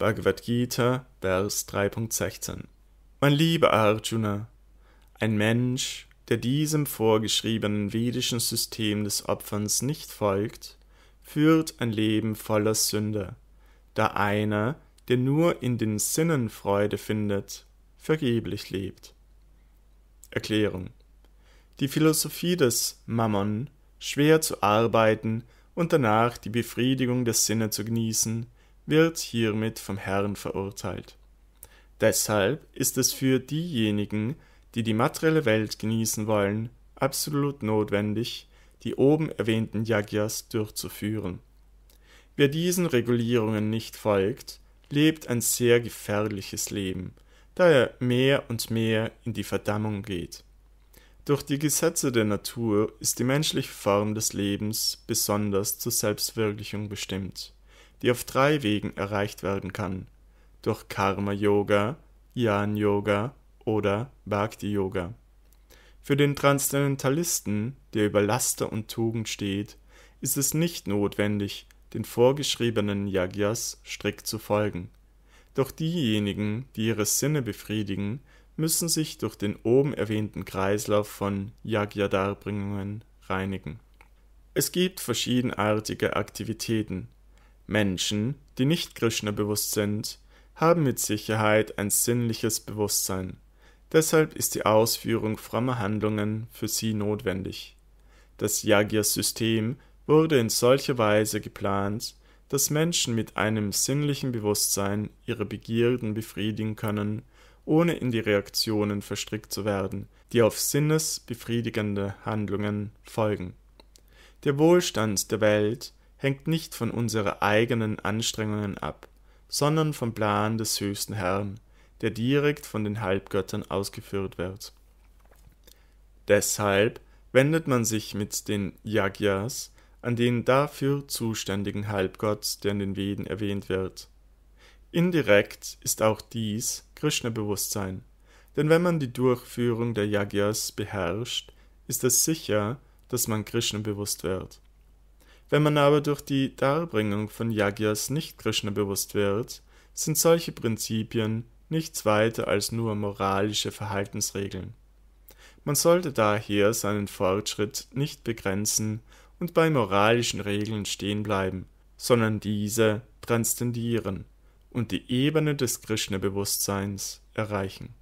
Bhagavad Gita, Vers 3.16. Mein lieber Arjuna, ein Mensch, der diesem vorgeschriebenen vedischen System des Opferns nicht folgt, führt ein Leben voller Sünde, da einer, der nur in den Sinnen Freude findet, vergeblich lebt. Erklärung Die Philosophie des Mammon, schwer zu arbeiten und danach die Befriedigung der Sinne zu genießen, wird hiermit vom Herrn verurteilt. Deshalb ist es für diejenigen, die die materielle Welt genießen wollen, absolut notwendig, die oben erwähnten Yagyas durchzuführen. Wer diesen Regulierungen nicht folgt, lebt ein sehr gefährliches Leben, da er mehr und mehr in die Verdammung geht. Durch die Gesetze der Natur ist die menschliche Form des Lebens besonders zur Selbstwirklichung bestimmt die auf drei Wegen erreicht werden kann: durch Karma Yoga, Jnana Yoga oder Bhakti Yoga. Für den Transzendentalisten, der über Laster und Tugend steht, ist es nicht notwendig, den vorgeschriebenen Yajnas strikt zu folgen. Doch diejenigen, die ihre Sinne befriedigen, müssen sich durch den oben erwähnten Kreislauf von Yajna-Darbringungen reinigen. Es gibt verschiedenartige Aktivitäten, Menschen, die nicht Krishna bewusst sind, haben mit Sicherheit ein sinnliches Bewusstsein. Deshalb ist die Ausführung frommer Handlungen für sie notwendig. Das Yagya-System wurde in solcher Weise geplant, dass Menschen mit einem sinnlichen Bewusstsein ihre Begierden befriedigen können, ohne in die Reaktionen verstrickt zu werden, die auf sinnesbefriedigende Handlungen folgen. Der Wohlstand der Welt hängt nicht von unseren eigenen Anstrengungen ab, sondern vom Plan des höchsten Herrn, der direkt von den Halbgöttern ausgeführt wird. Deshalb wendet man sich mit den Yagyas an den dafür zuständigen Halbgott, der in den Veden erwähnt wird. Indirekt ist auch dies Krishna-Bewusstsein, denn wenn man die Durchführung der Yagyas beherrscht, ist es sicher, dass man Krishna bewusst wird. Wenn man aber durch die Darbringung von Yajnas nicht Krishna bewusst wird, sind solche Prinzipien nichts weiter als nur moralische Verhaltensregeln. Man sollte daher seinen Fortschritt nicht begrenzen und bei moralischen Regeln stehen bleiben, sondern diese transzendieren und die Ebene des Krishna-Bewusstseins erreichen.